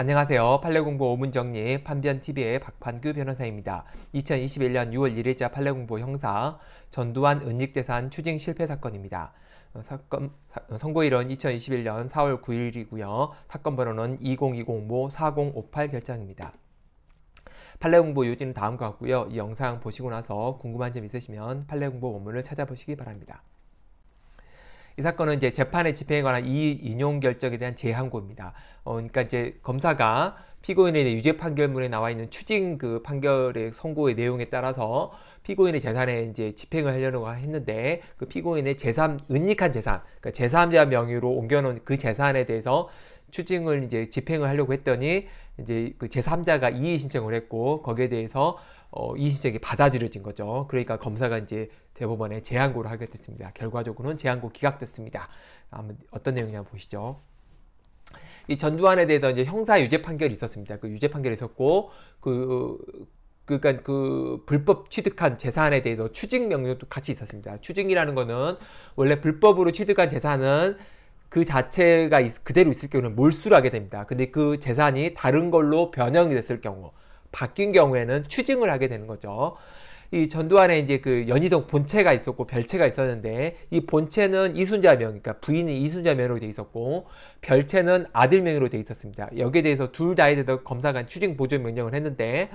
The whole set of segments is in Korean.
안녕하세요. 판례공부 5문 정리 판변TV의 박판규 변호사입니다. 2021년 6월 1일자 판례공부 형사 전두환 은닉재산 추징 실패 사건입니다. 어, 사건 어, 선고일은 2021년 4월 9일이고요. 사건 번호는 2 0 2 0 4058 결정입니다. 판례 공부 요지는 다음과 같고요. 이 영상 보시고 나서 궁금한 점 있으시면 판례 공부 원문을 찾아보시기 바랍니다. 이 사건은 이제 재판의 집행에 관한 이인용 결정에 대한 재항고입니다. 어, 그러니까 이제 검사가 피고인에 유죄 판결문에 나와 있는 추징 그 판결의 선고의 내용에 따라서 피고인의 재산에 이제 집행을 하려고 했는데 그 피고인의 재산 은닉한 재산, 그러니까 제3자 명의로 옮겨놓은 그 재산에 대해서 추징을 이제 집행을 하려고 했더니 이제 그 제3자가 이의 신청을 했고 거기에 대해서 어, 이의 신청이 받아들여진 거죠. 그러니까 검사가 이제 대법원에 제안고를 하게 됐습니다. 결과적으로는 제안고 기각됐습니다. 한번 어떤 내용이냐 보시죠. 이 전두환에 대해서 이제 형사 유죄 판결이 있었습니다. 그 유죄 판결이 있었고 그 그러니까 그 불법 취득한 재산에 대해서 추징 명령도 같이 있었습니다. 추징이라는 거는 원래 불법으로 취득한 재산은 그 자체가 그대로 있을 경우는 몰수를 하게 됩니다. 근데 그 재산이 다른 걸로 변형이 됐을 경우, 바뀐 경우에는 추징을 하게 되는 거죠. 이전두환의 이제 그 연희동 본체가 있었고 별채가 있었는데 이 본체는 이순자 명, 그러니까 부인이 이순자 명으로 되어 있었고 별채는 아들 명으로 되어 있었습니다. 여기에 대해서 둘 다에 대해서 검사관 추징 보조 명령을 했는데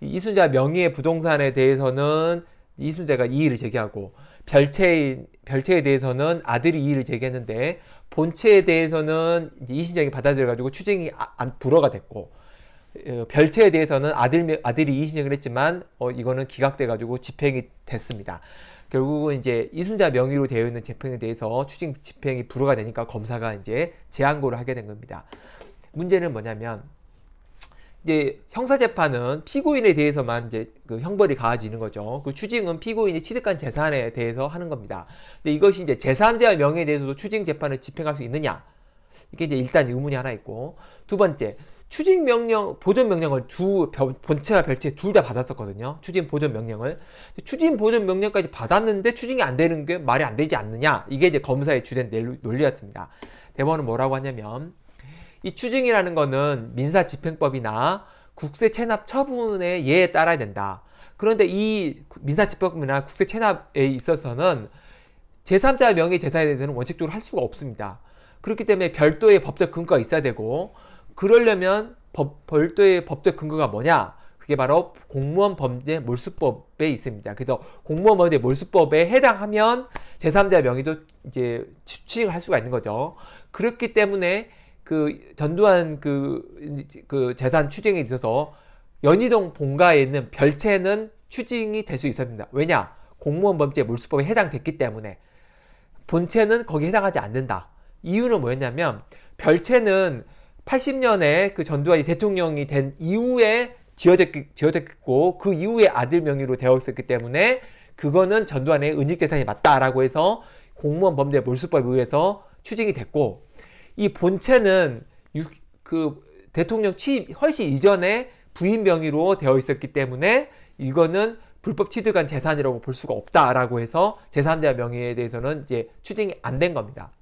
이순자 명의의 부동산에 대해서는 이순자가 이의를 제기하고 별채 별채에 대해서는 아들이 이의를 제기했는데 본체에 대해서는 이신장이 받아들여가지고 추징이 아, 안 불허가 됐고 어, 별채에 대해서는 아들, 아들이 이신청을 했지만 어, 이거는 기각돼가지고 집행이 됐습니다. 결국은 이제 이순자 명의로 되어 있는 집행에 대해서 추징 집행이 불허가 되니까 검사가 이제 제한고를 하게 된 겁니다. 문제는 뭐냐면 이제 형사재판은 피고인에 대해서만 이제 그 형벌이 가해지는 거죠. 그 추징은 피고인이 취득한 재산에 대해서 하는 겁니다. 근데 이것이 이제 재산제와 명예에 대해서도 추징 재판을 집행할 수 있느냐? 이게 이제 일단 의문이 하나 있고 두 번째 추징 명령 보존 명령을 두 본체와 별체둘 다 받았었거든요. 추징 보존 명령을 추징 보존 명령까지 받았는데 추징이 안 되는 게 말이 안 되지 않느냐? 이게 이제 검사의 주된 논리였습니다. 대법원은 뭐라고 하냐면 이 추징이라는 것은 민사 집행법이나 국세 체납 처분의 예에 따라야 된다. 그런데 이 민사 집행법이나 국세 체납에 있어서는 제3자 명의 재산에 대해서는 원칙적으로 할 수가 없습니다. 그렇기 때문에 별도의 법적 근거가 있어야 되고 그러려면 법, 별도의 법적 근거가 뭐냐? 그게 바로 공무원 범죄 몰수법에 있습니다. 그래서 공무원 범죄 몰수법에 해당하면 제3자 명의도 이제 추징을 할 수가 있는 거죠. 그렇기 때문에 그 전두환 그, 그 재산 추징에 있어서 연희동 본가에 있는 별채는 추징이 될 수 있습니다. 왜냐? 공무원 범죄 몰수법에 해당됐기 때문에 본채는 거기에 해당하지 않는다. 이유는 뭐였냐면 별채는 80년에 그 전두환이 대통령이 된 이후에 지어졌고 그 이후에 아들 명의로 되어 있었기 때문에 그거는 전두환의 은닉재산이 맞다라고 해서 공무원 범죄 몰수법에 의해서 추징이 됐고 이 본체는 유, 그 대통령 취임 훨씬 이전에 부인 명의로 되어 있었기 때문에 이거는 불법 취득한 재산이라고 볼 수가 없다라고 해서 재산자 명의에 대해서는 이제 추징이 안 된 겁니다.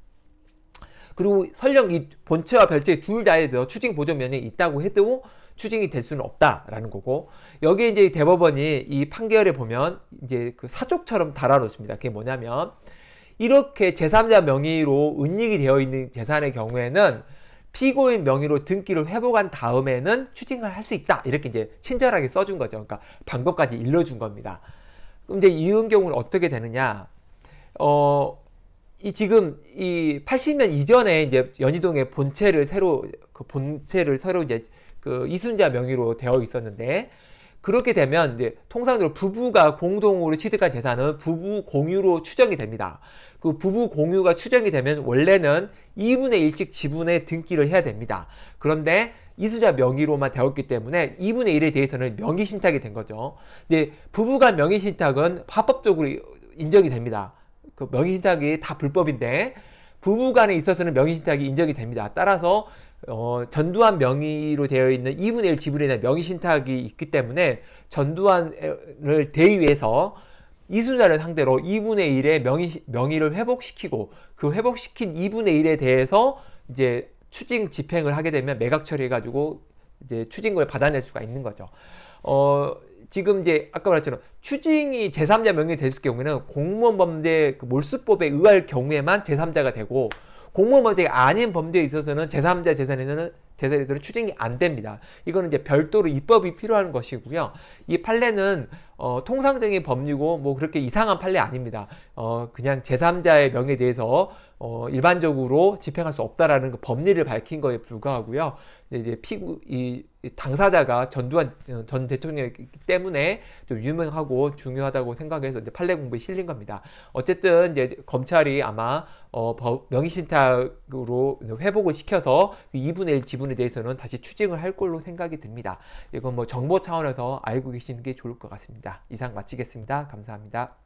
그리고 설령 이 본체와 별제 둘 다에 대해서 추징 보존 면역이 있다고 해도 추징이 될 수는 없다라는 거고 여기에 이제 대법원이 이 판결에 보면 이제 그 사족처럼 달아놓습니다. 그게 뭐냐면 이렇게 제3자 명의로 은닉이 되어 있는 재산의 경우에는 피고인 명의로 등기를 회복한 다음에는 추징을 할 수 있다. 이렇게 이제 친절하게 써준 거죠. 그러니까 방법까지 일러준 겁니다. 그럼 이제 이은 경우는 어떻게 되느냐? 어, 이 지금 이 80년 이전에 이제 연희동의 본체를 새로 그 본체를 새로 이제 그 이순자 명의로 되어 있었는데 그렇게 되면 이제 통상적으로 부부가 공동으로 취득한 재산은 부부 공유로 추정이 됩니다. 그 부부 공유가 추정이 되면 원래는 2분의 1씩 지분에 등기를 해야 됩니다. 그런데 이수자 명의로만 되었기 때문에 2분의 1에 대해서는 명의 신탁이 된 거죠. 이제 부부간 명의 신탁은 합법적으로 인정이 됩니다. 그 명의 신탁이 다 불법인데 부부간에 있어서는 명의 신탁이 인정이 됩니다. 따라서 어, 전두환 명의로 되어 있는 2분의 1 지분에 대한 명의 신탁이 있기 때문에 전두환을 대위해서 이순자를 상대로 2분의 1의 명의, 명의를 회복시키고 그 회복시킨 2분의 1에 대해서 이제 추징 집행을 하게 되면 매각 처리해가지고 이제 추징금을 받아낼 수가 있는 거죠. 어, 지금 이제 아까 말했처럼 추징이 제3자 명의가 됐을 경우에는 공무원 범죄 그 몰수법에 의할 경우에만 제3자가 되고 공무범죄가 원 아닌 범죄에 있어서는 제3자 재산에서는 재산에서는 추징이 안 됩니다. 이거는 이제 별도로 입법이 필요한 것이고요. 이 판례는 어, 통상적인 법리고 뭐 그렇게 이상한 판례 아닙니다. 어, 그냥 제3자의 명에 대해서 어, 일반적으로 집행할 수 없다라는 그 법리를 밝힌 거에 불과하고요. 이제 피구 이 당사자가 전두환 어, 전 대통령이기 때문에 좀 유명하고 중요하다고 생각해서 이제 판례 공부에 실린 겁니다. 어쨌든 이제 검찰이 아마 어, 법, 명의신탁으로 회복을 시켜서 2분의 그 1 지분에 대해서는 다시 추징을 할 걸로 생각이 듭니다. 이건 뭐 정보 차원에서 알고 계시는 게 좋을 것 같습니다. 이상 마치겠습니다. 감사합니다.